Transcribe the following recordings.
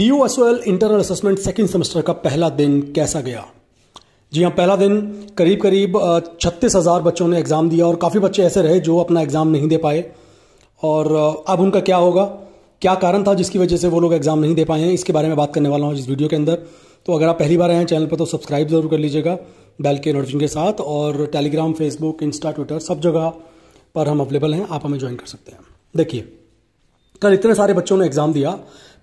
D U S O L internal assessment second semester का पहला दिन कैसा गया जी हाँ पहला दिन करीब करीब छत्तीस हज़ार बच्चों ने एग्ज़ाम दिया और काफ़ी बच्चे ऐसे रहे जो अपना एग्ज़ाम नहीं दे पाए और अब उनका क्या होगा क्या कारण था जिसकी वजह से वो लोग एग्ज़ाम नहीं दे पाए हैं इसके बारे में बात करने वाला हूँ इस वीडियो के अंदर तो अगर आप पहली बार आए हैं चैनल पर तो सब्सक्राइब ज़रूर कर लीजिएगा बेल के नोटिफिकेशन के साथ और टेलीग्राम फेसबुक इंस्टा ट्विटर सब जगह पर हम अवेलेबल हैं आप हमें ज्वाइन कर सकते हैं देखिए कल इतने सारे बच्चों ने एग्ज़ाम दिया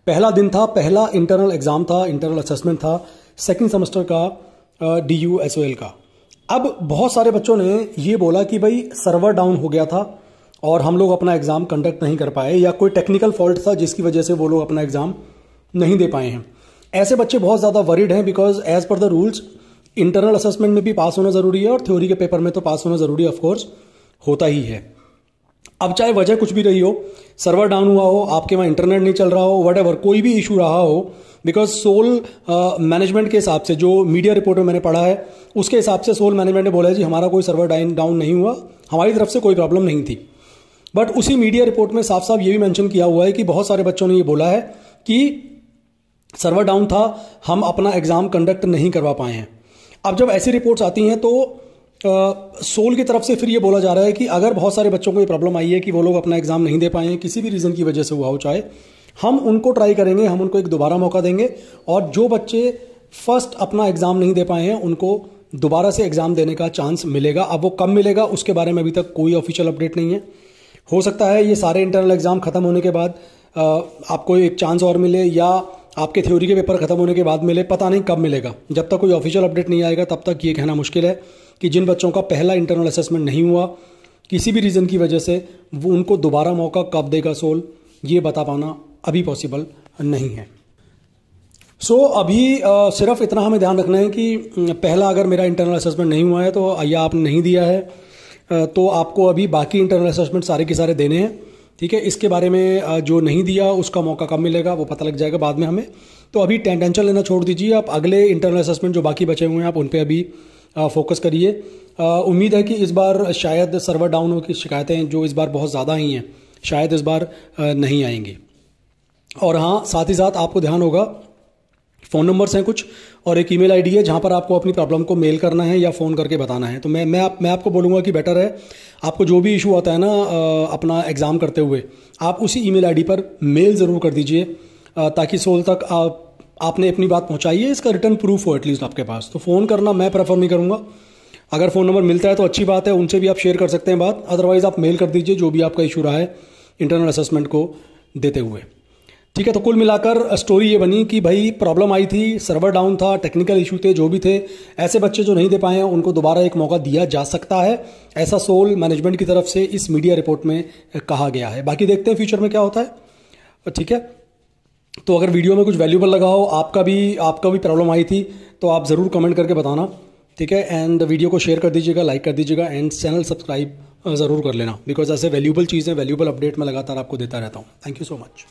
पहला दिन था पहला इंटरनल एग्ज़ाम था इंटरनल असेसमेंट था सेकेंड सेमेस्टर का D U S O L का अब बहुत सारे बच्चों ने ये बोला कि भाई सर्वर डाउन हो गया था और हम लोग अपना एग्ज़ाम कंडक्ट नहीं कर पाए या कोई टेक्निकल फॉल्ट था जिसकी वजह से वो लोग अपना एग्ज़ाम नहीं दे पाए हैं ऐसे बच्चे बहुत ज़्यादा वरीड हैं because as per the rules internal assessment में भी पास होना ज़रूरी है और थ्योरी के पेपर में तो पास होना ज़रूरी ऑफकोर्स होता ही है अब चाहे वजह कुछ भी रही हो सर्वर डाउन हुआ हो आपके वहाँ इंटरनेट नहीं चल रहा हो वट कोई भी इशू रहा हो बिकॉज सोल मैनेजमेंट के हिसाब से जो मीडिया रिपोर्ट में मैंने पढ़ा है उसके हिसाब से सोल मैनेजमेंट ने बोला है जी हमारा कोई सर्वर डाइन डाउन नहीं हुआ हमारी तरफ से कोई प्रॉब्लम नहीं थी बट उसी मीडिया रिपोर्ट में साफ साफ ये भी मैंशन किया हुआ है कि बहुत सारे बच्चों ने ये बोला है कि सर्वर डाउन था हम अपना एग्ज़ाम कंडक्ट नहीं करवा पाए हैं अब जब ऐसी रिपोर्ट्स आती हैं तो सोल की तरफ से फिर ये बोला जा रहा है कि अगर बहुत सारे बच्चों को ये प्रॉब्लम आई है कि वो लोग अपना एग्ज़ाम नहीं दे पाए हैं किसी भी रीज़न की वजह से हुआ हो चाहे हम उनको ट्राई करेंगे हम उनको एक दोबारा मौका देंगे और जो बच्चे फर्स्ट अपना एग्ज़ाम नहीं दे पाए हैं उनको दोबारा से एग्ज़ाम देने का चांस मिलेगा अब वो कब मिलेगा उसके बारे में अभी तक कोई ऑफिशियल अपडेट नहीं है हो सकता है ये सारे इंटरनल एग्ज़ाम ख़त्म होने के बाद आपको एक चांस और मिले या आपके थ्योरी के पेपर ख़त्म होने के बाद मिले पता नहीं कब मिलेगा जब तक कोई ऑफिशियल अपडेट नहीं आएगा तब तक ये कहना मुश्किल है कि जिन बच्चों का पहला इंटरनल असेसमेंट नहीं हुआ किसी भी रीज़न की वजह से वो उनको दोबारा मौका कब देगा सोल ये बता पाना अभी पॉसिबल नहीं है सो so, अभी आ, सिर्फ इतना हमें ध्यान रखना है कि पहला अगर मेरा इंटरनल असेसमेंट नहीं हुआ है तो या आपने नहीं दिया है तो आपको अभी बाकी इंटरनल असेसमेंट सारे के सारे देने हैं ठीक है इसके बारे में जो नहीं दिया उसका मौका कब मिलेगा वो पता लग जाएगा बाद में हमें तो अभी टेंशन लेना छोड़ दीजिए आप अगले इंटरनल असेसमेंट जो बाकी बचे हुए हैं आप उन पर अभी फोकस करिए उम्मीद है कि इस बार शायद सर्वर डाउन हो की शिकायतें जो इस बार बहुत ज़्यादा ही हैं शायद इस बार नहीं आएंगी और हाँ साथ ही साथ आपको ध्यान होगा फ़ोन नंबर्स हैं कुछ और एक ईमेल आईडी है जहाँ पर आपको अपनी प्रॉब्लम को मेल करना है या फ़ोन करके बताना है तो मैं मैं आप मैं आपको बोलूँगा कि बेटर है आपको जो भी इशू आता है ना अपना एग्ज़ाम करते हुए आप उसी ईमेल आईडी पर मेल ज़रूर कर दीजिए ताकि सोल तक आप आपने अपनी बात पहुंचाई है इसका रिटर्न प्रूफ हो एटलीस्ट आपके पास तो फ़ोन करना मैं प्रेफर नहीं करूँगा अगर फ़ोन नंबर मिलता है तो अच्छी बात है उनसे भी आप शेयर कर सकते हैं बात अदरवाइज़ आप मेल कर दीजिए जो भी आपका इशू रहा है इंटरनल असेसमेंट को देते हुए ठीक है तो कुल मिलाकर स्टोरी ये बनी कि भाई प्रॉब्लम आई थी सर्वर डाउन था टेक्निकल इशू थे जो भी थे ऐसे बच्चे जो नहीं दे पाए हैं उनको दोबारा एक मौका दिया जा सकता है ऐसा सोल मैनेजमेंट की तरफ से इस मीडिया रिपोर्ट में कहा गया है बाकी देखते हैं फ्यूचर में क्या होता है ठीक है तो अगर वीडियो में कुछ वैल्यूबल लगा हो आपका भी आपका भी प्रॉब्लम आई थी तो आप ज़रूर कमेंट करके बताना ठीक है एंड वीडियो को शेयर कर दीजिएगा लाइक कर दीजिएगा एंड चैनल सब्सक्राइब ज़रूर कर लेना बिकॉज ऐसे वैल्यूबल चीज़ें वैल्यूबल अपडेट मैं लगातार आपको देता रहता हूँ थैंक यू सो मच